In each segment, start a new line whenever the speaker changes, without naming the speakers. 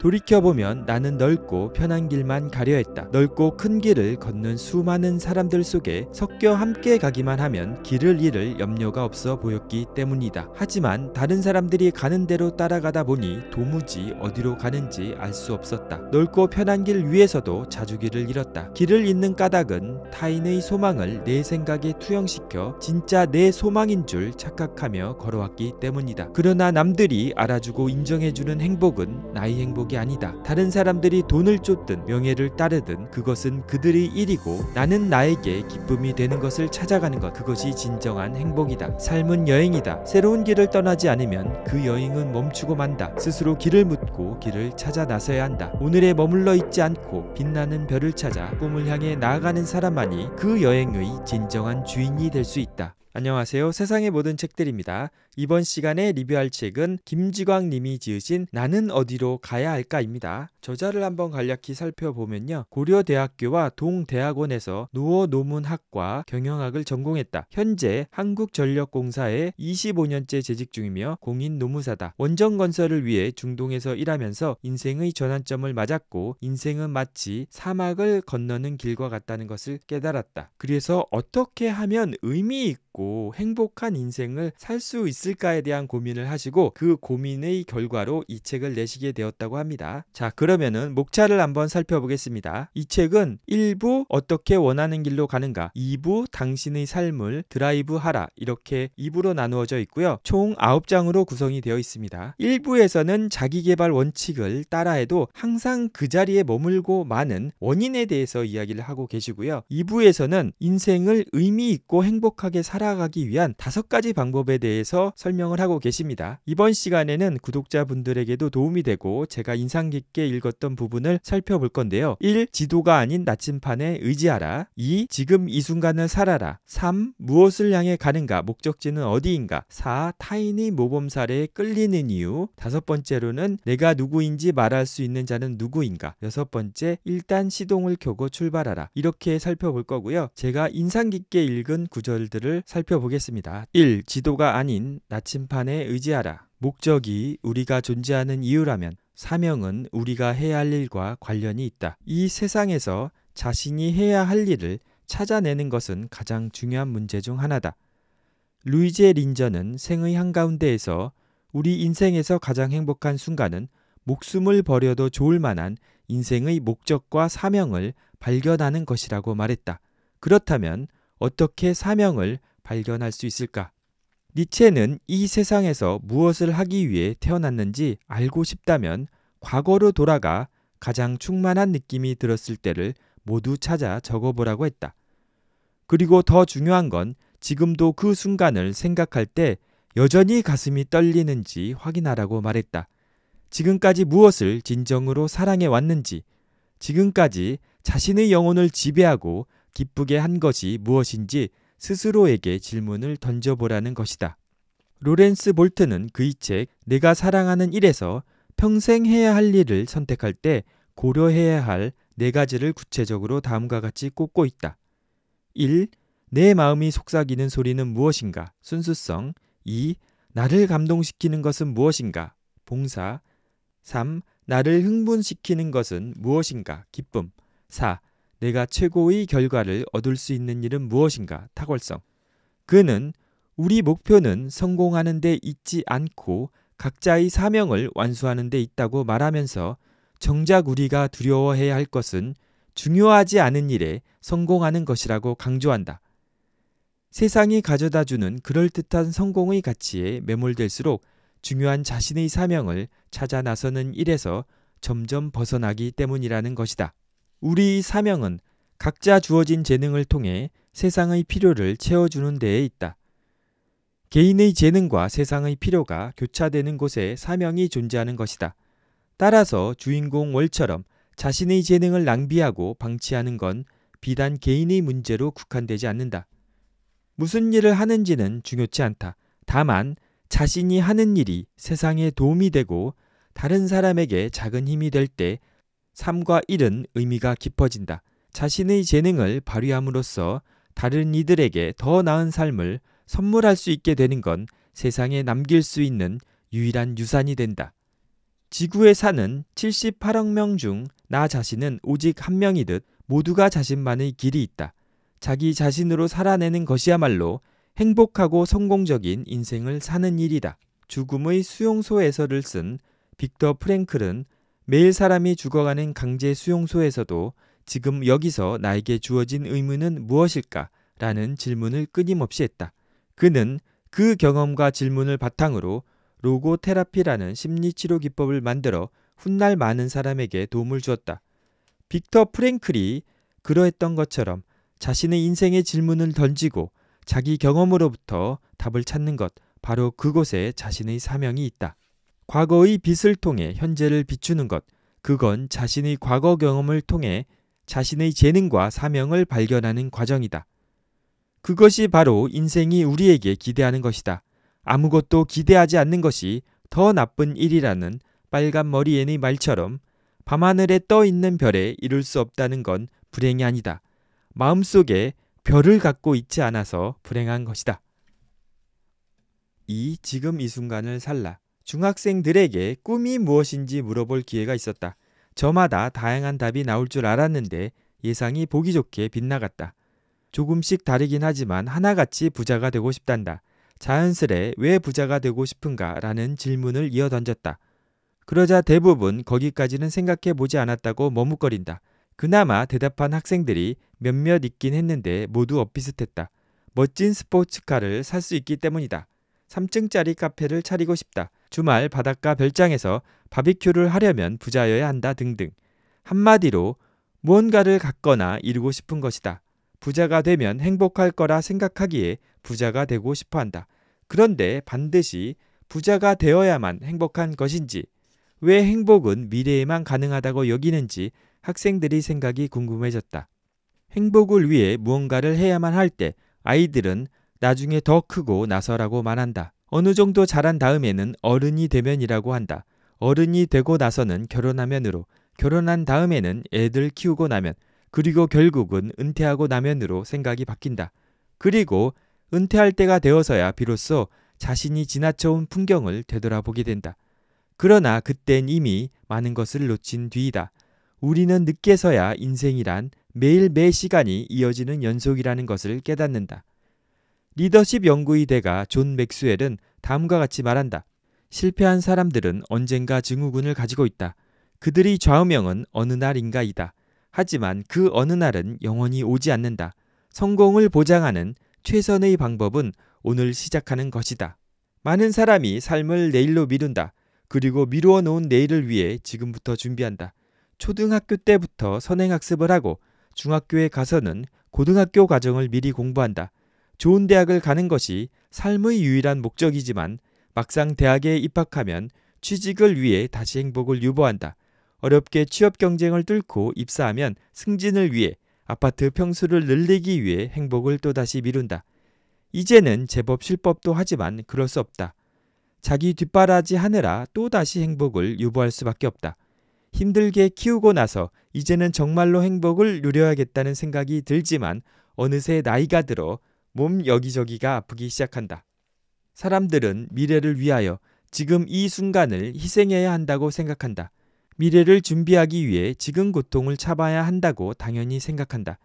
돌이켜보면 나는 넓고 편한 길만 가려 했다. 넓고 큰 길을 걷는 수많은 사람들 속에 섞여 함께 가기만 하면 길을 잃을 염려가 없어 보였기 때문이다. 하지만 다른 사람들이 가는 대로 따라가다 보니 도무지 어디로 가는지 알 수 없었다. 넓고 편한 길 위에서도 자주 길을 잃었다. 길을 잃는 까닭은 타인의 소망을 내 생각에 투영시켜 진짜 내 소망인 줄 착각하며 걸어왔기 때문이다. 그러나 남들이 알아주고 인정해주는 행복은 나의 행복 행복이 아니다. 다른 사람들이 돈을 쫓든 명예를 따르든 그것은 그들의 일이고 나는 나에게 기쁨이 되는 것을 찾아가는 것 그것이 진정한 행복이다. 삶은 여행이다. 새로운 길을 떠나지 않으면 그 여행은 멈추고 만다. 스스로 길을 묻고 길을 찾아 나서야 한다. 오늘에 머물러 있지 않고 빛나는 별을 찾아 꿈을 향해 나아가는 사람만이 그 여행의 진정한 주인이 될 수 있다. 안녕하세요. 세상의 모든 책들입니다. 이번 시간에 리뷰할 책은 김지광 님이 지으신 나는 어디로 가야 할까입니다. 저자를 한번 간략히 살펴보면요. 고려대학교와 동대학원에서 노어 논문학과 경영학을 전공했다. 현재 한국전력공사에 25년째 재직 중이며 공인 노무사다. 원정 건설을 위해 중동에서 일하면서 인생의 전환점을 맞았고 인생은 마치 사막을 건너는 길과 같다는 것을 깨달았다. 그래서 어떻게 하면 의미 있고 있고 행복한 인생을 살 수 있을까에 대한 고민을 하시고 그 고민의 결과로 이 책을 내시게 되었다고 합니다. 자, 그러면은 목차를 한번 살펴보겠습니다. 이 책은 1부 어떻게 원하는 길로 가는가, 2부 당신의 삶을 드라이브 하라 이렇게 2부로 나누어져 있고요. 총 9장으로 구성이 되어 있습니다. 1부에서는 자기개발 원칙을 따라해도 항상 그 자리에 머물고 많은 원인에 대해서 이야기를 하고 계시고요. 2부에서는 인생을 의미 있고 행복하게 살아 살아가기 위한 다섯 가지 방법에 대해서 설명을 하고 계십니다. 이번 시간에는 구독자분들에게도 도움이 되고 제가 인상 깊게 읽었던 부분을 살펴볼 건데요. 1. 지도가 아닌 나침판에 의지하라. 2. 지금 이 순간을 살아라. 3. 무엇을 향해 가는가? 목적지는 어디인가? 4. 타인의 모범 사례에 끌리는 이유. 다섯 번째로는 내가 누구인지 말할 수 있는 자는 누구인가? 여섯 번째, 일단 시동을 켜고 출발하라. 이렇게 살펴볼 거고요. 제가 인상 깊게 읽은 구절들을 살펴보겠습니다. 1. 지도가 아닌 나침판에 의지하라. 목적이 우리가 존재하는 이유라면 사명은 우리가 해야 할 일과 관련이 있다. 이 세상에서 자신이 해야 할 일을 찾아내는 것은 가장 중요한 문제 중 하나다. 루이제 린저는 생의 한가운데에서 우리 인생에서 가장 행복한 순간은 목숨을 버려도 좋을 만한 인생의 목적과 사명을 발견하는 것이라고 말했다. 그렇다면 어떻게 사명을 발견할 수 있을까? 니체는 이 세상에서 무엇을 하기 위해 태어났는지 알고 싶다면 과거로 돌아가 가장 충만한 느낌이 들었을 때를 모두 찾아 적어보라고 했다. 그리고 더 중요한 건 지금도 그 순간을 생각할 때 여전히 가슴이 떨리는지 확인하라고 말했다. 지금까지 무엇을 진정으로 사랑해 왔는지, 지금까지 자신의 영혼을 지배하고 기쁘게 한 것이 무엇인지 스스로에게 질문을 던져보라는 것이다. 로렌스 볼트는 그의 책 내가 사랑하는 일에서 평생 해야 할 일을 선택할 때 고려해야 할 네 가지를 구체적으로 다음과 같이 꼽고 있다. 1. 내 마음이 속삭이는 소리는 무엇인가? 순수성. 2. 나를 감동시키는 것은 무엇인가? 봉사. 3. 나를 흥분시키는 것은 무엇인가? 기쁨. 4. 내가 최고의 결과를 얻을 수 있는 일은 무엇인가 탁월성. 그는 우리 목표는 성공하는 데 있지 않고 각자의 사명을 완수하는 데 있다고 말하면서 정작 우리가 두려워해야 할 것은 중요하지 않은 일에 성공하는 것이라고 강조한다. 세상이 가져다 주는 그럴듯한 성공의 가치에 매몰될수록 중요한 자신의 사명을 찾아 나서는 일에서 점점 벗어나기 때문이라는 것이다. 우리 사명은 각자 주어진 재능을 통해 세상의 필요를 채워주는 데에 있다. 개인의 재능과 세상의 필요가 교차되는 곳에 사명이 존재하는 것이다. 따라서 주인공 월처럼 자신의 재능을 낭비하고 방치하는 건 비단 개인의 문제로 국한되지 않는다. 무슨 일을 하는지는 중요치 않다. 다만 자신이 하는 일이 세상에 도움이 되고 다른 사람에게 작은 힘이 될때 3과 1은 의미가 깊어진다. 자신의 재능을 발휘함으로써 다른 이들에게 더 나은 삶을 선물할 수 있게 되는 건 세상에 남길 수 있는 유일한 유산이 된다. 지구에 사는 78억 명 중 나 자신은 오직 한 명이듯 모두가 자신만의 길이 있다. 자기 자신으로 살아내는 것이야말로 행복하고 성공적인 인생을 사는 일이다. 죽음의 수용소에서를 쓴 빅터 프랭클은 매일 사람이 죽어가는 강제 수용소에서도 지금 여기서 나에게 주어진 의무는 무엇일까? 라는 질문을 끊임없이 했다. 그는 그 경험과 질문을 바탕으로 로고 테라피라는 심리치료 기법을 만들어 훗날 많은 사람에게 도움을 주었다. 빅터 프랭클이 그러했던 것처럼 자신의 인생의 질문을 던지고 자기 경험으로부터 답을 찾는 것, 바로 그곳에 자신의 사명이 있다. 과거의 빛을 통해 현재를 비추는 것, 그건 자신의 과거 경험을 통해 자신의 재능과 사명을 발견하는 과정이다. 그것이 바로 인생이 우리에게 기대하는 것이다. 아무것도 기대하지 않는 것이 더 나쁜 일이라는 빨간 머리엔의 말처럼 밤하늘에 떠 있는 별에 이룰 수 없다는 건 불행이 아니다. 마음속에 별을 갖고 있지 않아서 불행한 것이다. 이 지금 이 순간을 살라. 중학생들에게 꿈이 무엇인지 물어볼 기회가 있었다. 저마다 다양한 답이 나올 줄 알았는데 예상이 보기 좋게 빗나갔다. 조금씩 다르긴 하지만 하나같이 부자가 되고 싶단다. 자연스레 왜 부자가 되고 싶은가 라는 질문을 이어 던졌다. 그러자 대부분 거기까지는 생각해 보지 않았다고 머뭇거린다. 그나마 대답한 학생들이 몇몇 있긴 했는데 모두 엇비슷했다. 멋진 스포츠카를 살 수 있기 때문이다. 3층짜리 카페를 차리고 싶다. 주말 바닷가 별장에서 바비큐를 하려면 부자여야 한다 등등. 한마디로 무언가를 갖거나 이루고 싶은 것이다. 부자가 되면 행복할 거라 생각하기에 부자가 되고 싶어 한다. 그런데 반드시 부자가 되어야만 행복한 것인지, 왜 행복은 미래에만 가능하다고 여기는지 학생들이 생각이 궁금해졌다. 행복을 위해 무언가를 해야만 할 때 아이들은 나중에 더 크고 나서라고 말한다. 어느 정도 자란 다음에는 어른이 되면이라고 한다. 어른이 되고 나서는 결혼하면으로, 결혼한 다음에는 애들 키우고 나면, 그리고 결국은 은퇴하고 나면으로 생각이 바뀐다. 그리고 은퇴할 때가 되어서야 비로소 자신이 지나쳐온 풍경을 되돌아보게 된다. 그러나 그땐 이미 많은 것을 놓친 뒤이다. 우리는 늦게서야 인생이란 매일 매 시간이 이어지는 연속이라는 것을 깨닫는다. 리더십 연구의대가존 맥스웰은 다음과 같이 말한다. 실패한 사람들은 언젠가 증후군을 가지고 있다. 그들의 좌우명은 어느 날인가이다. 하지만 그 어느 날은 영원히 오지 않는다. 성공을 보장하는 최선의 방법은 오늘 시작하는 것이다. 많은 사람이 삶을 내일로 미룬다. 그리고 미루어 놓은 내일을 위해 지금부터 준비한다. 초등학교 때부터 선행학습을 하고 중학교에 가서는 고등학교 과정을 미리 공부한다. 좋은 대학을 가는 것이 삶의 유일한 목적이지만 막상 대학에 입학하면 취직을 위해 다시 행복을 유보한다. 어렵게 취업 경쟁을 뚫고 입사하면 승진을 위해 아파트 평수를 늘리기 위해 행복을 또다시 미룬다. 이제는 제법 실법도 하지만 그럴 수 없다. 자기 뒷바라지 하느라 또다시 행복을 유보할 수밖에 없다. 힘들게 키우고 나서 이제는 정말로 행복을 누려야겠다는 생각이 들지만 어느새 나이가 들어 몸 여기저기가 아프기 시작한다. 사람들은 미래를 위하여 지금 이 순간을 희생해야 한다고 생각한다. 미래를 준비하기 위해 지금 고통을 참아야 한다고 당연히 생각한다.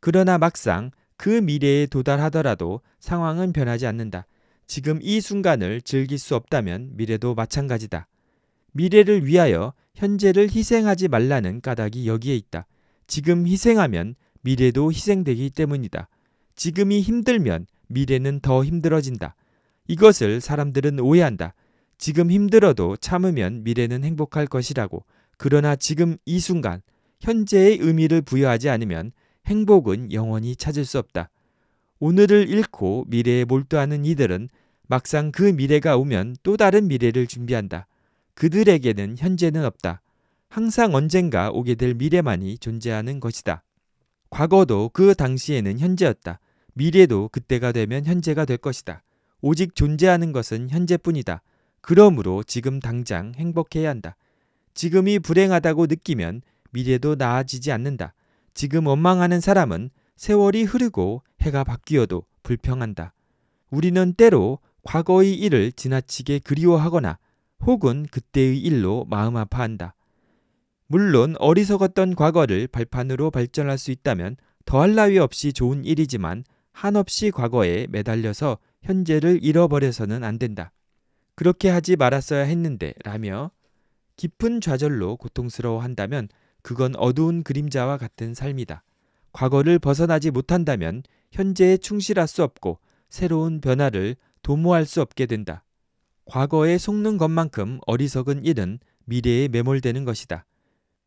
그러나 막상 그 미래에 도달하더라도 상황은 변하지 않는다. 지금 이 순간을 즐길 수 없다면 미래도 마찬가지다. 미래를 위하여 현재를 희생하지 말라는 까닭이 여기에 있다. 지금 희생하면 미래도 희생되기 때문이다. 지금이 힘들면 미래는 더 힘들어진다. 이것을 사람들은 오해한다. 지금 힘들어도 참으면 미래는 행복할 것이라고. 그러나 지금 이 순간, 현재의 의미를 부여하지 않으면 행복은 영원히 찾을 수 없다. 오늘을 잃고 미래에 몰두하는 이들은 막상 그 미래가 오면 또 다른 미래를 준비한다. 그들에게는 현재는 없다. 항상 언젠가 오게 될 미래만이 존재하는 것이다. 과거도 그 당시에는 현재였다. 미래도 그때가 되면 현재가 될 것이다. 오직 존재하는 것은 현재뿐이다. 그러므로 지금 당장 행복해야 한다. 지금이 불행하다고 느끼면 미래도 나아지지 않는다. 지금 원망하는 사람은 세월이 흐르고 해가 바뀌어도 불평한다. 우리는 때로 과거의 일을 지나치게 그리워하거나 혹은 그때의 일로 마음 아파한다. 물론 어리석었던 과거를 발판으로 발전할 수 있다면 더할 나위 없이 좋은 일이지만 한없이 과거에 매달려서 현재를 잃어버려서는 안 된다. 그렇게 하지 말았어야 했는데 라며 깊은 좌절로 고통스러워 한다면 그건 어두운 그림자와 같은 삶이다. 과거를 벗어나지 못한다면 현재에 충실할 수 없고 새로운 변화를 도모할 수 없게 된다. 과거에 속는 것만큼 어리석은 일은 미래에 매몰되는 것이다.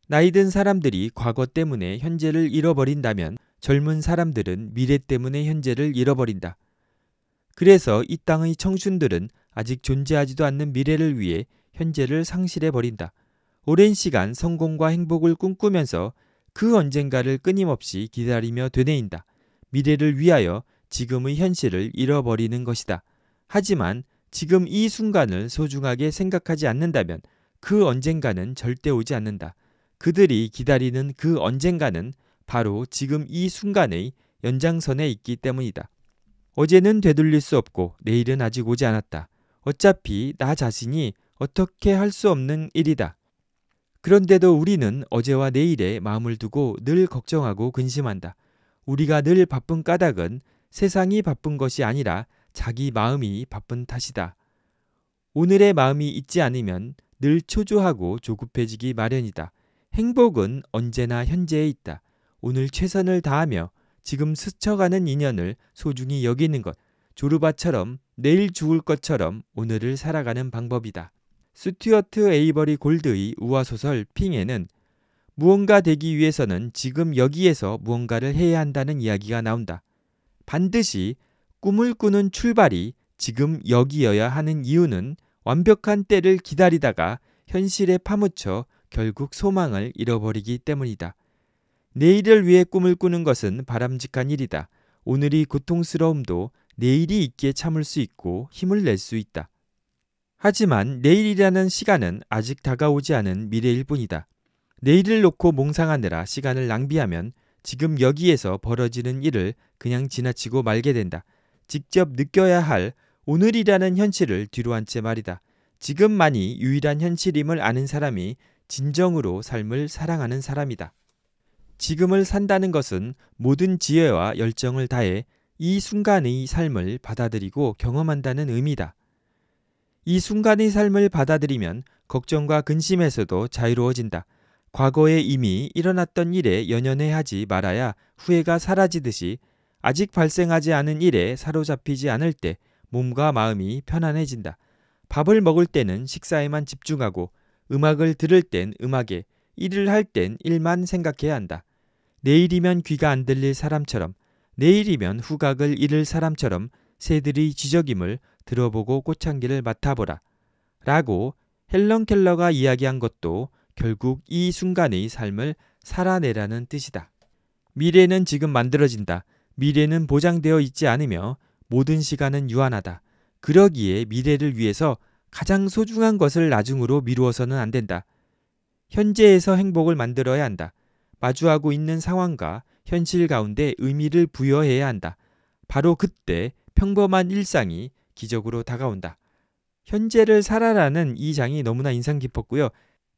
나이든 사람들이 과거 때문에 현재를 잃어버린다면 젊은 사람들은 미래 때문에 현재를 잃어버린다. 그래서 이 땅의 청춘들은 아직 존재하지도 않는 미래를 위해 현재를 상실해 버린다. 오랜 시간 성공과 행복을 꿈꾸면서 그 언젠가를 끊임없이 기다리며 되뇌인다. 미래를 위하여 지금의 현실을 잃어버리는 것이다. 하지만 지금 이 순간을 소중하게 생각하지 않는다면 그 언젠가는 절대 오지 않는다. 그들이 기다리는 그 언젠가는 바로 지금 이 순간의 연장선에 있기 때문이다. 어제는 되돌릴 수 없고 내일은 아직 오지 않았다. 어차피 나 자신이 어떻게 할 수 없는 일이다. 그런데도 우리는 어제와 내일에 마음을 두고 늘 걱정하고 근심한다. 우리가 늘 바쁜 까닭은 세상이 바쁜 것이 아니라 자기 마음이 바쁜 탓이다. 오늘의 마음이 있지 않으면 늘 초조하고 조급해지기 마련이다. 행복은 언제나 현재에 있다. 오늘 최선을 다하며 지금 스쳐가는 인연을 소중히 여기는 것, 조르바처럼 내일 죽을 것처럼 오늘을 살아가는 방법이다. 스튜어트 에이버리 골드의 우화소설 핑에는 무언가 되기 위해서는 지금 여기에서 무언가를 해야 한다는 이야기가 나온다. 반드시 꿈을 꾸는 출발이 지금 여기여야 하는 이유는 완벽한 때를 기다리다가 현실에 파묻혀 결국 소망을 잃어버리기 때문이다. 내일을 위해 꿈을 꾸는 것은 바람직한 일이다. 오늘이 고통스러움도 내일이 있기에 참을 수 있고 힘을 낼 수 있다. 하지만 내일이라는 시간은 아직 다가오지 않은 미래일 뿐이다. 내일을 놓고 몽상하느라 시간을 낭비하면 지금 여기에서 벌어지는 일을 그냥 지나치고 말게 된다. 직접 느껴야 할 오늘이라는 현실을 뒤로한 채 말이다. 지금만이 유일한 현실임을 아는 사람이 진정으로 삶을 사랑하는 사람이다. 지금을 산다는 것은 모든 지혜와 열정을 다해 이 순간의 삶을 받아들이고 경험한다는 의미다. 이 순간의 삶을 받아들이면 걱정과 근심에서도 자유로워진다. 과거에 이미 일어났던 일에 연연해 하지 말아야 후회가 사라지듯이 아직 발생하지 않은 일에 사로잡히지 않을 때 몸과 마음이 편안해진다. 밥을 먹을 때는 식사에만 집중하고 음악을 들을 땐 음악에 일을 할 땐 일만 생각해야 한다. 내일이면 귀가 안 들릴 사람처럼 내일이면 후각을 잃을 사람처럼 새들의 지적임을 들어보고 꽃향기를 맡아보라. 라고 헬런 켈러가 이야기한 것도 결국 이 순간의 삶을 살아내라는 뜻이다. 미래는 지금 만들어진다. 미래는 보장되어 있지 않으며 모든 시간은 유한하다. 그러기에 미래를 위해서 가장 소중한 것을 나중으로 미루어서는 안 된다. 현재에서 행복을 만들어야 한다. 마주하고 있는 상황과 현실 가운데 의미를 부여해야 한다. 바로 그때 평범한 일상이 기적으로 다가온다. 현재를 살아라는 이 장이 너무나 인상 깊었고요.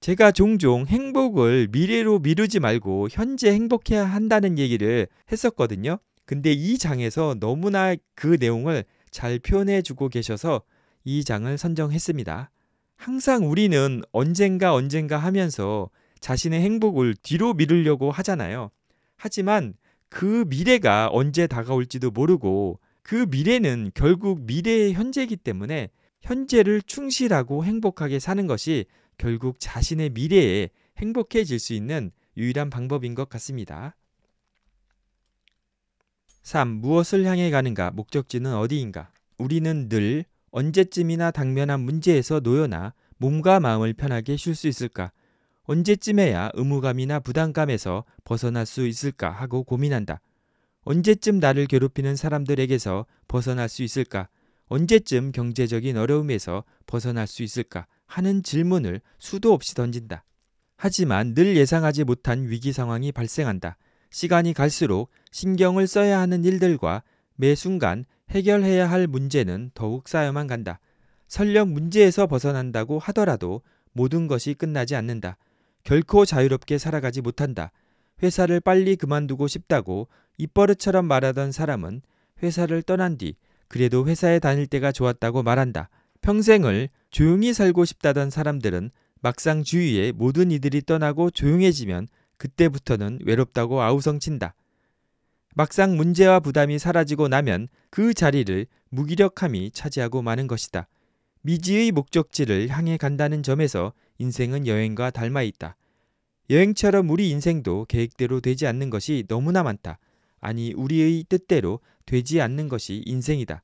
제가 종종 행복을 미래로 미루지 말고 현재 행복해야 한다는 얘기를 했었거든요. 근데 이 장에서 너무나 그 내용을 잘 표현해 주고 계셔서 이 장을 선정했습니다. 항상 우리는 언젠가 언젠가 하면서 자신의 행복을 뒤로 미루려고 하잖아요. 하지만 그 미래가 언제 다가올지도 모르고 그 미래는 결국 미래의 현재이기 때문에 현재를 충실하고 행복하게 사는 것이 결국 자신의 미래에 행복해질 수 있는 유일한 방법인 것 같습니다. 3. 무엇을 향해 가는가? 목적지는 어디인가? 우리는 늘 언제쯤이나 당면한 문제에서 놓여나 몸과 마음을 편하게 쉴 수 있을까? 언제쯤에야 의무감이나 부담감에서 벗어날 수 있을까 하고 고민한다. 언제쯤 나를 괴롭히는 사람들에게서 벗어날 수 있을까? 언제쯤 경제적인 어려움에서 벗어날 수 있을까? 하는 질문을 수도 없이 던진다. 하지만 늘 예상하지 못한 위기 상황이 발생한다. 시간이 갈수록 신경을 써야 하는 일들과 매 순간 해결해야 할 문제는 더욱 쌓여만 간다. 설령 문제에서 벗어난다고 하더라도 모든 것이 끝나지 않는다. 결코 자유롭게 살아가지 못한다. 회사를 빨리 그만두고 싶다고 입버릇처럼 말하던 사람은 회사를 떠난 뒤 그래도 회사에 다닐 때가 좋았다고 말한다. 평생을 조용히 살고 싶다던 사람들은 막상 주위에 모든 이들이 떠나고 조용해지면 그때부터는 외롭다고 아우성친다. 막상 문제와 부담이 사라지고 나면 그 자리를 무기력함이 차지하고 마는 것이다. 미지의 목적지를 향해 간다는 점에서 인생은 여행과 닮아 있다. 여행처럼 우리 인생도 계획대로 되지 않는 것이 너무나 많다. 아니, 우리의 뜻대로 되지 않는 것이 인생이다.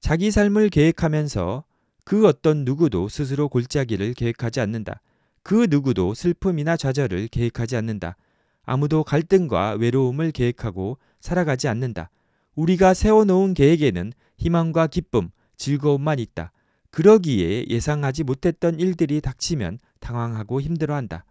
자기 삶을 계획하면서 그 어떤 누구도 스스로 골짜기를 계획하지 않는다. 그 누구도 슬픔이나 좌절을 계획하지 않는다. 아무도 갈등과 외로움을 계획하고 살아가지 않는다. 우리가 세워놓은 계획에는 희망과 기쁨, 즐거움만 있다. 그러기에 예상하지 못했던 일들이 닥치면 당황하고 힘들어한다.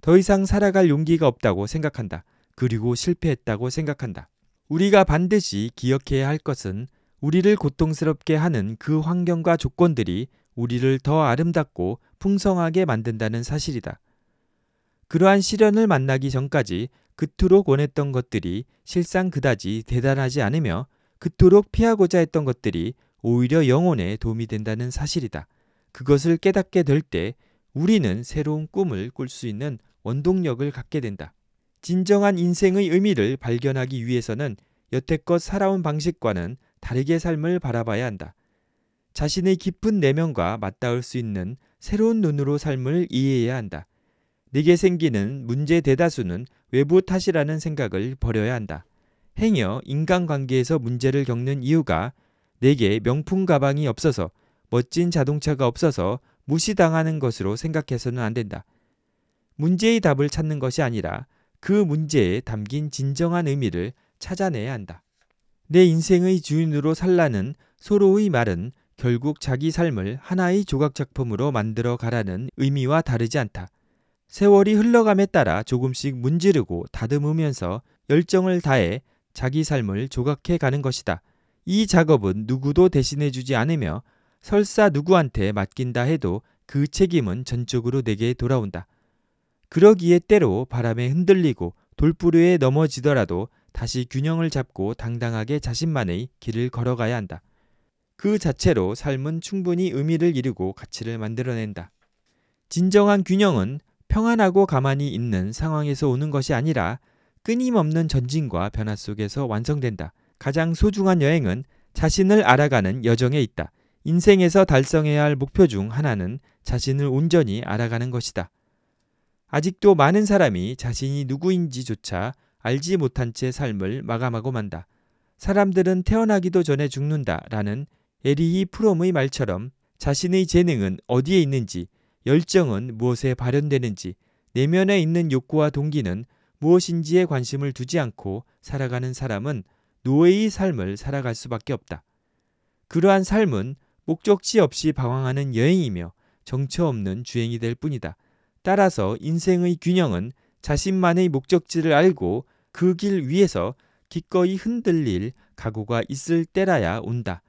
더 이상 살아갈 용기가 없다고 생각한다. 그리고 실패했다고 생각한다. 우리가 반드시 기억해야 할 것은 우리를 고통스럽게 하는 그 환경과 조건들이 우리를 더 아름답고 풍성하게 만든다는 사실이다. 그러한 시련을 만나기 전까지 그토록 원했던 것들이 실상 그다지 대단하지 않으며 그토록 피하고자 했던 것들이 오히려 영혼에 도움이 된다는 사실이다. 그것을 깨닫게 될 때 우리는 새로운 꿈을 꿀 수 있는 원동력을 갖게 된다. 진정한 인생의 의미를 발견하기 위해서는 여태껏 살아온 방식과는 다르게 삶을 바라봐야 한다. 자신의 깊은 내면과 맞닿을 수 있는 새로운 눈으로 삶을 이해해야 한다. 네게 생기는 문제 대다수는 외부 탓이라는 생각을 버려야 한다. 행여 인간관계에서 문제를 겪는 이유가 내게 명품 가방이 없어서 멋진 자동차가 없어서 무시당하는 것으로 생각해서는 안 된다. 문제의 답을 찾는 것이 아니라 그 문제에 담긴 진정한 의미를 찾아내야 한다. 내 인생의 주인으로 살라는 서로의 말은 결국 자기 삶을 하나의 조각작품으로 만들어 가라는 의미와 다르지 않다. 세월이 흘러감에 따라 조금씩 문지르고 다듬으면서 열정을 다해 자기 삶을 조각해 가는 것이다. 이 작업은 누구도 대신해 주지 않으며 설사 누구한테 맡긴다 해도 그 책임은 전적으로 내게 돌아온다. 그러기에 때로 바람에 흔들리고 돌부리에 넘어지더라도 다시 균형을 잡고 당당하게 자신만의 길을 걸어가야 한다. 그 자체로 삶은 충분히 의미를 이루고 가치를 만들어낸다. 진정한 균형은 평안하고 가만히 있는 상황에서 오는 것이 아니라 끊임없는 전진과 변화 속에서 완성된다. 가장 소중한 여행은 자신을 알아가는 여정에 있다. 인생에서 달성해야 할 목표 중 하나는 자신을 온전히 알아가는 것이다. 아직도 많은 사람이 자신이 누구인지조차 알지 못한 채 삶을 마감하고 만다. 사람들은 태어나기도 전에 죽는다 라는 에리히 프롬의 말처럼 자신의 재능은 어디에 있는지, 열정은 무엇에 발현되는지, 내면에 있는 욕구와 동기는 무엇인지에 관심을 두지 않고 살아가는 사람은 노예의 삶을 살아갈 수밖에 없다. 그러한 삶은 목적지 없이 방황하는 여행이며 정처 없는 주행이 될 뿐이다. 따라서 인생의 균형은 자신만의 목적지를 알고 그 길 위에서 기꺼이 흔들릴 각오가 있을 때라야 온다.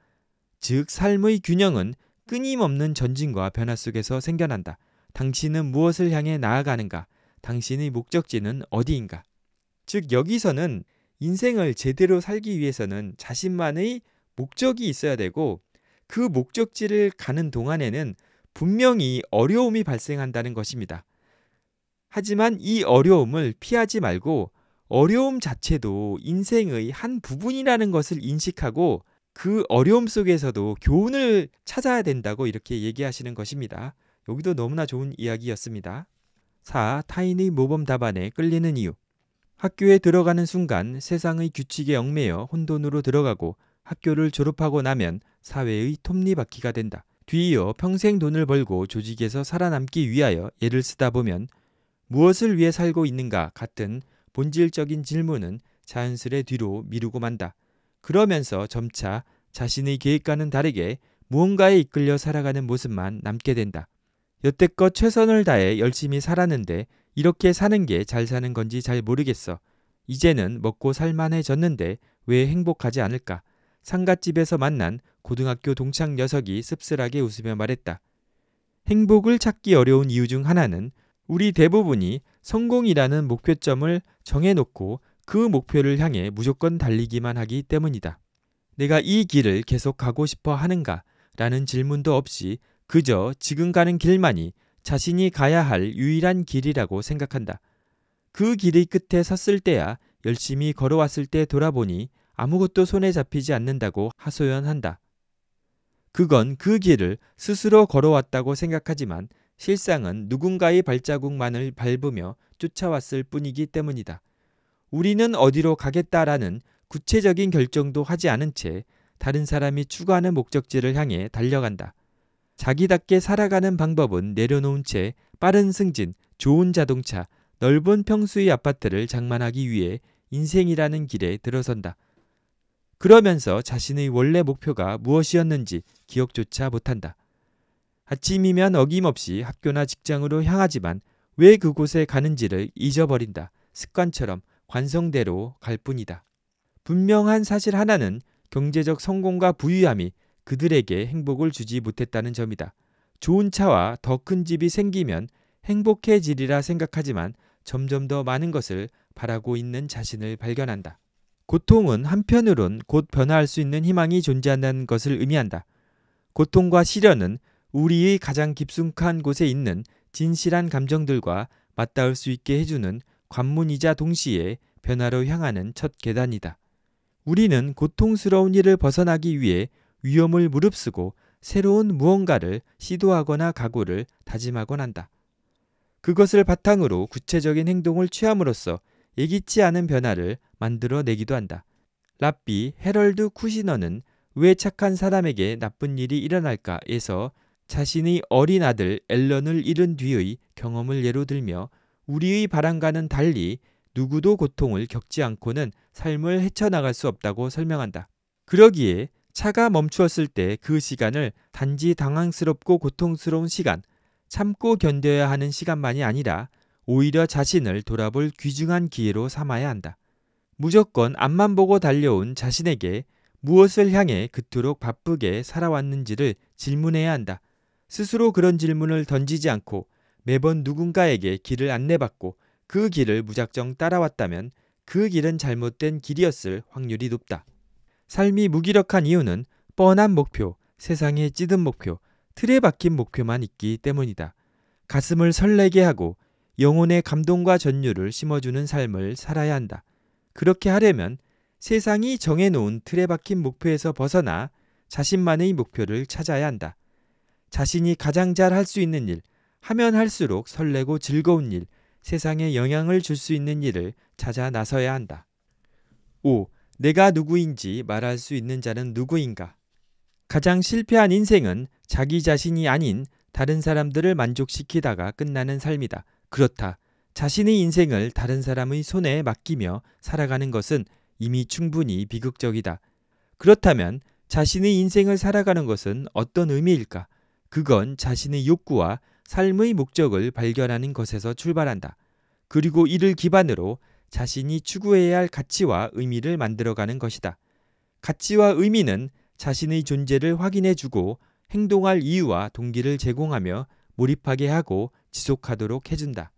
즉, 삶의 균형은 끊임없는 전진과 변화 속에서 생겨난다. 당신은 무엇을 향해 나아가는가? 당신의 목적지는 어디인가? 즉, 여기서는 인생을 제대로 살기 위해서는 자신만의 목적이 있어야 되고 그 목적지를 가는 동안에는 분명히 어려움이 발생한다는 것입니다. 하지만 이 어려움을 피하지 말고 어려움 자체도 인생의 한 부분이라는 것을 인식하고 그 어려움 속에서도 교훈을 찾아야 된다고 이렇게 얘기하시는 것입니다. 여기도 너무나 좋은 이야기였습니다. 4. 타인의 모범 답안에 끌리는 이유 학교에 들어가는 순간 세상의 규칙에 얽매여 혼돈으로 들어가고 학교를 졸업하고 나면 사회의 톱니바퀴가 된다. 뒤이어 평생 돈을 벌고 조직에서 살아남기 위하여 애를 쓰다 보면 무엇을 위해 살고 있는가 같은 본질적인 질문은 자연스레 뒤로 미루고 만다. 그러면서 점차 자신의 계획과는 다르게 무언가에 이끌려 살아가는 모습만 남게 된다. 여태껏 최선을 다해 열심히 살았는데 이렇게 사는 게 잘 사는 건지 잘 모르겠어. 이제는 먹고 살만해졌는데 왜 행복하지 않을까? 상갓집에서 만난 고등학교 동창 녀석이 씁쓸하게 웃으며 말했다. 행복을 찾기 어려운 이유 중 하나는 우리 대부분이 성공이라는 목표점을 정해놓고 그 목표를 향해 무조건 달리기만 하기 때문이다. 내가 이 길을 계속 가고 싶어 하는가? 라는 질문도 없이 그저 지금 가는 길만이 자신이 가야 할 유일한 길이라고 생각한다. 그 길의 끝에 섰을 때야 열심히 걸어왔을 때 돌아보니 아무것도 손에 잡히지 않는다고 하소연한다. 그건 그 길을 스스로 걸어왔다고 생각하지만 실상은 누군가의 발자국만을 밟으며 쫓아왔을 뿐이기 때문이다. 우리는 어디로 가겠다라는 구체적인 결정도 하지 않은 채 다른 사람이 추구하는 목적지를 향해 달려간다. 자기답게 살아가는 방법은 내려놓은 채 빠른 승진, 좋은 자동차, 넓은 평수의 아파트를 장만하기 위해 인생이라는 길에 들어선다. 그러면서 자신의 원래 목표가 무엇이었는지 기억조차 못한다. 아침이면 어김없이 학교나 직장으로 향하지만 왜 그곳에 가는지를 잊어버린다. 습관처럼 관성대로 갈 뿐이다. 분명한 사실 하나는 경제적 성공과 부유함이 그들에게 행복을 주지 못했다는 점이다. 좋은 차와 더 큰 집이 생기면 행복해지리라 생각하지만 점점 더 많은 것을 바라고 있는 자신을 발견한다. 고통은 한편으론 곧 변화할 수 있는 희망이 존재한다는 것을 의미한다. 고통과 시련은 우리의 가장 깊숙한 곳에 있는 진실한 감정들과 맞닿을 수 있게 해주는 관문이자 동시에 변화로 향하는 첫 계단이다. 우리는 고통스러운 일을 벗어나기 위해 위험을 무릅쓰고 새로운 무언가를 시도하거나 각오를 다짐하곤 한다. 그것을 바탕으로 구체적인 행동을 취함으로써 예기치 않은 변화를 만들어내기도 한다. 랍비 헤럴드 쿠시너는 왜 착한 사람에게 나쁜 일이 일어날까에서 자신의 어린 아들 앨런을 잃은 뒤의 경험을 예로 들며 우리의 바람과는 달리 누구도 고통을 겪지 않고는 삶을 헤쳐나갈 수 없다고 설명한다. 그러기에 차가 멈추었을 때 그 시간을 단지 당황스럽고 고통스러운 시간, 참고 견뎌야 하는 시간만이 아니라 오히려 자신을 돌아볼 귀중한 기회로 삼아야 한다. 무조건 앞만 보고 달려온 자신에게 무엇을 향해 그토록 바쁘게 살아왔는지를 질문해야 한다. 스스로 그런 질문을 던지지 않고 매번 누군가에게 길을 안내받고 그 길을 무작정 따라왔다면 그 길은 잘못된 길이었을 확률이 높다. 삶이 무기력한 이유는 뻔한 목표, 세상에 찌든 목표, 틀에 박힌 목표만 있기 때문이다. 가슴을 설레게 하고 영혼의 감동과 전율을 심어주는 삶을 살아야 한다. 그렇게 하려면 세상이 정해놓은 틀에 박힌 목표에서 벗어나 자신만의 목표를 찾아야 한다. 자신이 가장 잘 할 수 있는 일, 하면 할수록 설레고 즐거운 일, 세상에 영향을 줄 수 있는 일을 찾아 나서야 한다. 5. 내가 누구인지 말할 수 있는 자는 누구인가? 가장 실패한 인생은 자기 자신이 아닌 다른 사람들을 만족시키다가 끝나는 삶이다. 그렇다. 자신의 인생을 다른 사람의 손에 맡기며 살아가는 것은 이미 충분히 비극적이다. 그렇다면 자신의 인생을 살아가는 것은 어떤 의미일까? 그건 자신의 욕구와 삶의 목적을 발견하는 것에서 출발한다. 그리고 이를 기반으로 자신이 추구해야 할 가치와 의미를 만들어가는 것이다. 가치와 의미는 자신의 존재를 확인해주고 행동할 이유와 동기를 제공하며 몰입하게 하고 지속하도록 해준다.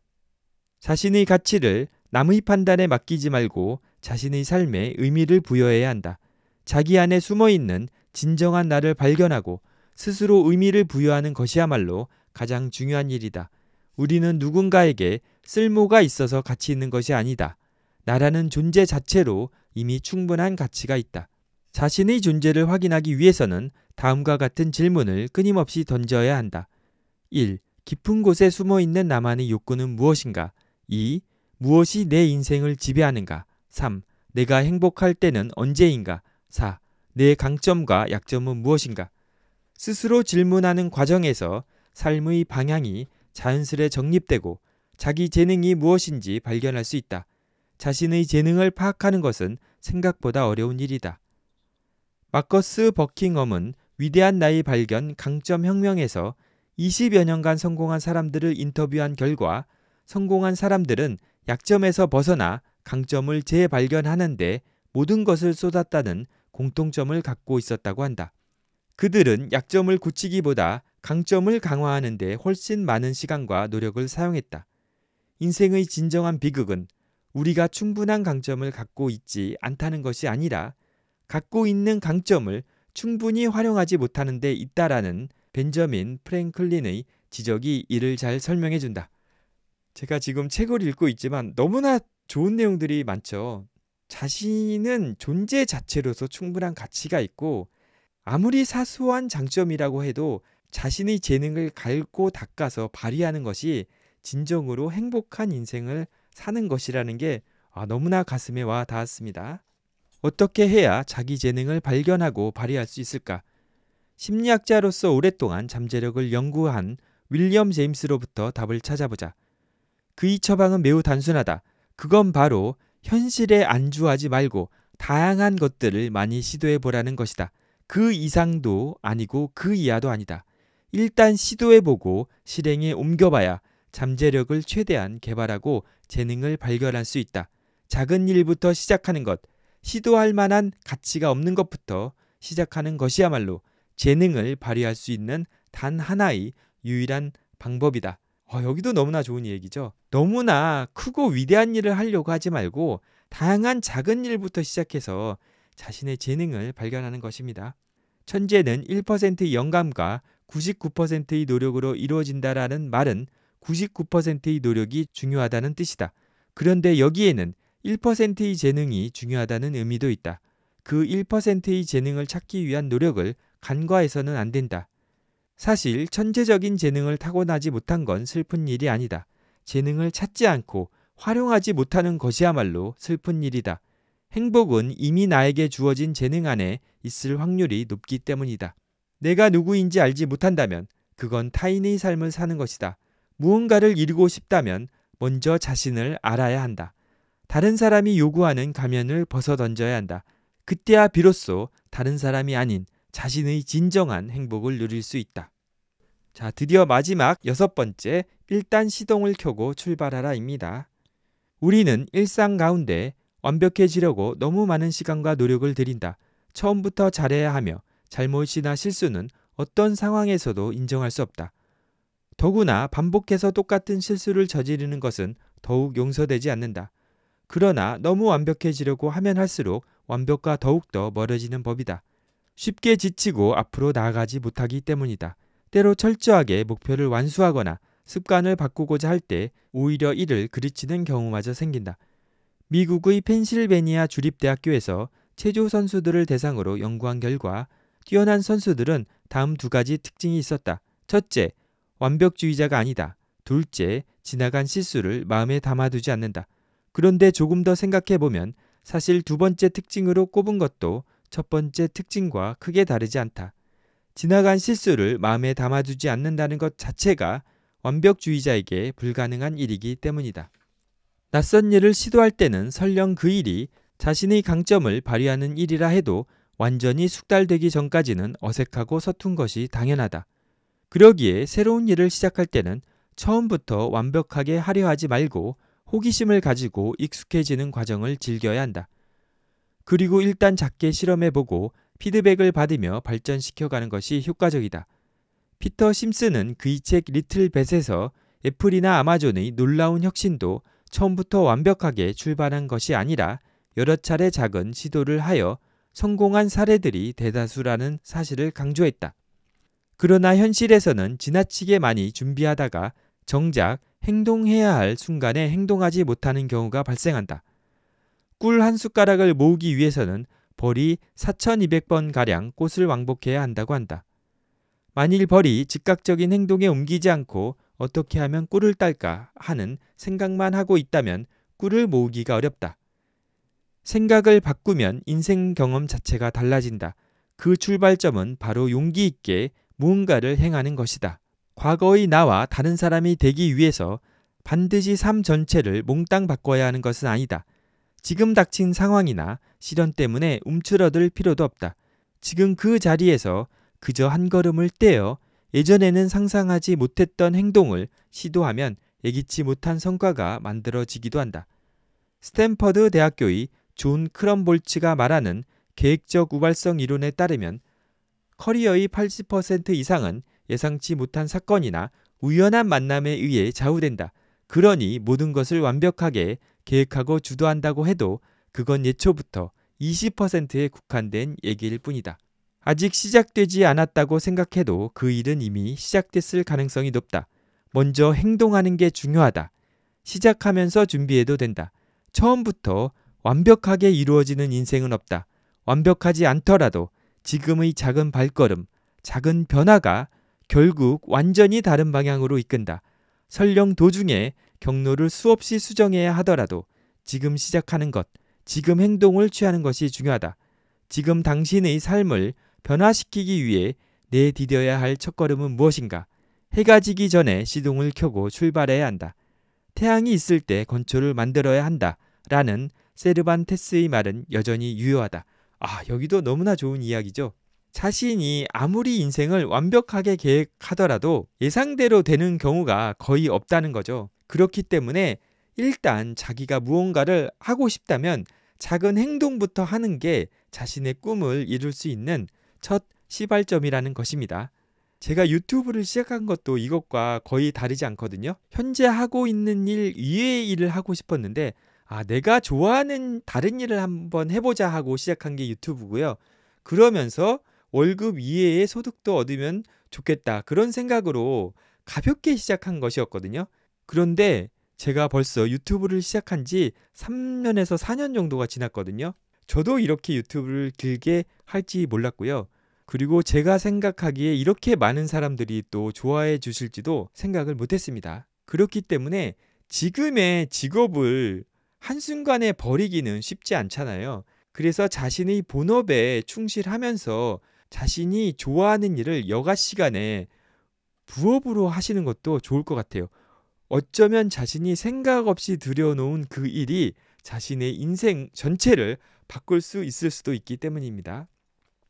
자신의 가치를 남의 판단에 맡기지 말고 자신의 삶에 의미를 부여해야 한다. 자기 안에 숨어 있는 진정한 나를 발견하고 스스로 의미를 부여하는 것이야말로 가장 중요한 일이다. 우리는 누군가에게 쓸모가 있어서 가치 있는 것이 아니다. 나라는 존재 자체로 이미 충분한 가치가 있다. 자신의 존재를 확인하기 위해서는 다음과 같은 질문을 끊임없이 던져야 한다. 1. 깊은 곳에 숨어 있는 나만의 욕구는 무엇인가? 2. 무엇이 내 인생을 지배하는가? 3. 내가 행복할 때는 언제인가? 4. 내 강점과 약점은 무엇인가? 스스로 질문하는 과정에서 삶의 방향이 자연스레 정립되고 자기 재능이 무엇인지 발견할 수 있다. 자신의 재능을 파악하는 것은 생각보다 어려운 일이다. 마커스 버킹엄은 위대한 나이 발견 강점 혁명에서 20여 년간 성공한 사람들을 인터뷰한 결과 성공한 사람들은 약점에서 벗어나 강점을 재발견하는데 모든 것을 쏟았다는 공통점을 갖고 있었다고 한다. 그들은 약점을 고치기보다 강점을 강화하는데 훨씬 많은 시간과 노력을 사용했다. 인생의 진정한 비극은 우리가 충분한 강점을 갖고 있지 않다는 것이 아니라 갖고 있는 강점을 충분히 활용하지 못하는 데 있다라는 벤저민 프랭클린의 지적이 이를 잘 설명해 준다. 제가 지금 책을 읽고 있지만 너무나 좋은 내용들이 많죠. 자신은 존재 자체로서 충분한 가치가 있고 아무리 사소한 장점이라고 해도 자신의 재능을 갈고 닦아서 발휘하는 것이 진정으로 행복한 인생을 사는 것이라는 게 아, 너무나 가슴에 와 닿았습니다. 어떻게 해야 자기 재능을 발견하고 발휘할 수 있을까? 심리학자로서 오랫동안 잠재력을 연구한 윌리엄 제임스로부터 답을 찾아보자. 그의 처방은 매우 단순하다. 그건 바로 현실에 안주하지 말고 다양한 것들을 많이 시도해 보라는 것이다. 그 이상도 아니고 그 이하도 아니다. 일단 시도해 보고 실행에 옮겨봐야 잠재력을 최대한 개발하고 재능을 발견할 수 있다. 작은 일부터 시작하는 것, 시도할 만한 가치가 없는 것부터 시작하는 것이야말로 재능을 발휘할 수 있는 단 하나의 유일한 방법이다. 어, 여기도 너무나 좋은 얘기죠. 너무나 크고 위대한 일을 하려고 하지 말고 다양한 작은 일부터 시작해서 자신의 재능을 발견하는 것입니다. 천재는 1%의 영감과 99%의 노력으로 이루어진다라는 말은 99%의 노력이 중요하다는 뜻이다. 그런데 여기에는 1%의 재능이 중요하다는 의미도 있다. 그 1%의 재능을 찾기 위한 노력을 간과해서는 안 된다. 사실 천재적인 재능을 타고나지 못한 건 슬픈 일이 아니다. 재능을 찾지 않고 활용하지 못하는 것이야말로 슬픈 일이다. 행복은 이미 나에게 주어진 재능 안에 있을 확률이 높기 때문이다. 내가 누구인지 알지 못한다면 그건 타인의 삶을 사는 것이다. 무언가를 이루고 싶다면 먼저 자신을 알아야 한다. 다른 사람이 요구하는 가면을 벗어던져야 한다. 그때야 비로소 다른 사람이 아닌 자신의 진정한 행복을 누릴 수 있다. 자, 드디어 마지막 여섯 번째, 일단 시동을 켜고 출발하라입니다. 우리는 일상 가운데 완벽해지려고 너무 많은 시간과 노력을 들인다. 처음부터 잘해야 하며 잘못이나 실수는 어떤 상황에서도 인정할 수 없다. 더구나 반복해서 똑같은 실수를 저지르는 것은 더욱 용서되지 않는다. 그러나 너무 완벽해지려고 하면 할수록 완벽과 더욱더 멀어지는 법이다. 쉽게 지치고 앞으로 나아가지 못하기 때문이다. 때로 철저하게 목표를 완수하거나 습관을 바꾸고자 할 때 오히려 이를 그르치는 경우마저 생긴다. 미국의 펜실베니아 주립대학교에서 체조 선수들을 대상으로 연구한 결과 뛰어난 선수들은 다음 두 가지 특징이 있었다. 첫째, 완벽주의자가 아니다. 둘째, 지나간 실수를 마음에 담아두지 않는다. 그런데 조금 더 생각해보면 사실 두 번째 특징으로 꼽은 것도 첫 번째 특징과 크게 다르지 않다. 지나간 실수를 마음에 담아두지 않는다는 것 자체가 완벽주의자에게 불가능한 일이기 때문이다. 낯선 일을 시도할 때는 설령 그 일이 자신의 강점을 발휘하는 일이라 해도 완전히 숙달되기 전까지는 어색하고 서툰 것이 당연하다. 그러기에 새로운 일을 시작할 때는 처음부터 완벽하게 하려 하지 말고 호기심을 가지고 익숙해지는 과정을 즐겨야 한다. 그리고 일단 작게 실험해보고 피드백을 받으며 발전시켜가는 것이 효과적이다. 피터 심스는 그의 책 리틀 벳에서 애플이나 아마존의 놀라운 혁신도 처음부터 완벽하게 출발한 것이 아니라 여러 차례 작은 시도를 하여 성공한 사례들이 대다수라는 사실을 강조했다. 그러나 현실에서는 지나치게 많이 준비하다가 정작 행동해야 할 순간에 행동하지 못하는 경우가 발생한다. 꿀 한 숟가락을 모으기 위해서는 벌이 4,200번가량 꽃을 왕복해야 한다고 한다. 만일 벌이 즉각적인 행동에 옮기지 않고 어떻게 하면 꿀을 딸까 하는 생각만 하고 있다면 꿀을 모으기가 어렵다. 생각을 바꾸면 인생 경험 자체가 달라진다. 그 출발점은 바로 용기 있게 무언가를 행하는 것이다. 과거의 나와 다른 사람이 되기 위해서 반드시 삶 전체를 몽땅 바꿔야 하는 것은 아니다. 지금 닥친 상황이나 시련 때문에 움츠러들 필요도 없다. 지금 그 자리에서 그저 한 걸음을 떼어 예전에는 상상하지 못했던 행동을 시도하면 예기치 못한 성과가 만들어지기도 한다. 스탠퍼드 대학교의 존 크럼볼츠가 말하는 계획적 우발성 이론에 따르면 커리어의 80% 이상은 예상치 못한 사건이나 우연한 만남에 의해 좌우된다. 그러니 모든 것을 완벽하게 계획하고 주도한다고 해도 그건 예초부터 20%에 국한된 얘기일 뿐이다. 아직 시작되지 않았다고 생각해도 그 일은 이미 시작됐을 가능성이 높다. 먼저 행동하는 게 중요하다. 시작하면서 준비해도 된다. 처음부터 완벽하게 이루어지는 인생은 없다. 완벽하지 않더라도 지금의 작은 발걸음, 작은 변화가 결국 완전히 다른 방향으로 이끈다. 설령 도중에 경로를 수없이 수정해야 하더라도 지금 시작하는 것, 지금 행동을 취하는 것이 중요하다. 지금 당신의 삶을 변화시키기 위해 내디뎌야 할 첫걸음은 무엇인가? 해가 지기 전에 시동을 켜고 출발해야 한다. 태양이 있을 때 건초를 만들어야 한다. 라는 세르반테스의 말은 여전히 유효하다. 아, 여기도 너무나 좋은 이야기죠. 자신이 아무리 인생을 완벽하게 계획하더라도 예상대로 되는 경우가 거의 없다는 거죠. 그렇기 때문에 일단 자기가 무언가를 하고 싶다면 작은 행동부터 하는 게 자신의 꿈을 이룰 수 있는 첫 시발점이라는 것입니다. 제가 유튜브를 시작한 것도 이것과 거의 다르지 않거든요. 현재 하고 있는 일 이외의 일을 하고 싶었는데 아, 내가 좋아하는 다른 일을 한번 해보자 하고 시작한 게 유튜브고요. 그러면서 월급 이외의 소득도 얻으면 좋겠다. 그런 생각으로 가볍게 시작한 것이었거든요. 그런데 제가 벌써 유튜브를 시작한 지 3년에서 4년 정도가 지났거든요. 저도 이렇게 유튜브를 길게 할지 몰랐고요. 그리고 제가 생각하기에 이렇게 많은 사람들이 또 좋아해 주실지도 생각을 못했습니다. 그렇기 때문에 지금의 직업을 한순간에 버리기는 쉽지 않잖아요. 그래서 자신의 본업에 충실하면서 자신이 좋아하는 일을 여가 시간에 부업으로 하시는 것도 좋을 것 같아요. 어쩌면 자신이 생각 없이 들여놓은 그 일이 자신의 인생 전체를 바꿀 수 있을 수도 있기 때문입니다.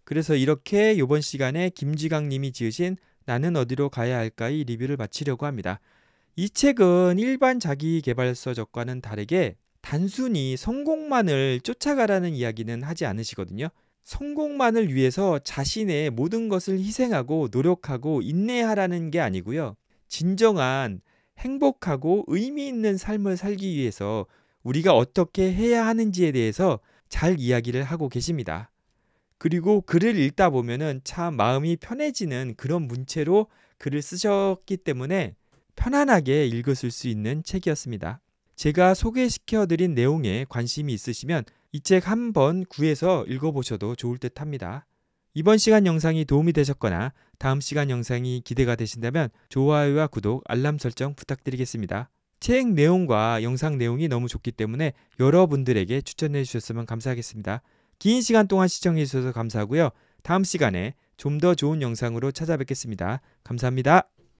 그래서 이렇게 이번 시간에 김지강 님이 지으신 나는 어디로 가야 할까의 리뷰를 마치려고 합니다. 이 책은 일반 자기개발서적과는 다르게 단순히 성공만을 쫓아가라는 이야기는 하지 않으시거든요. 성공만을 위해서 자신의 모든 것을 희생하고 노력하고 인내하라는 게 아니고요. 진정한 행복하고 의미 있는 삶을 살기 위해서 우리가 어떻게 해야 하는지에 대해서 잘 이야기를 하고 계십니다. 그리고 글을 읽다 보면은 참 마음이 편해지는 그런 문체로 글을 쓰셨기 때문에 편안하게 읽으실 수 있는 책이었습니다. 제가 소개시켜드린 내용에 관심이 있으시면 이 책 한번 구해서 읽어보셔도 좋을 듯 합니다. 이번 시간 영상이 도움이 되셨거나 다음 시간 영상이 기대가 되신다면 좋아요와 구독, 알람 설정 부탁드리겠습니다. 책 내용과 영상 내용이 너무 좋기 때문에 여러분들에게 추천해 주셨으면 감사하겠습니다. 긴 시간 동안 시청해 주셔서 감사하고요. 다음 시간에 좀 더 좋은 영상으로 찾아뵙겠습니다. 감사합니다.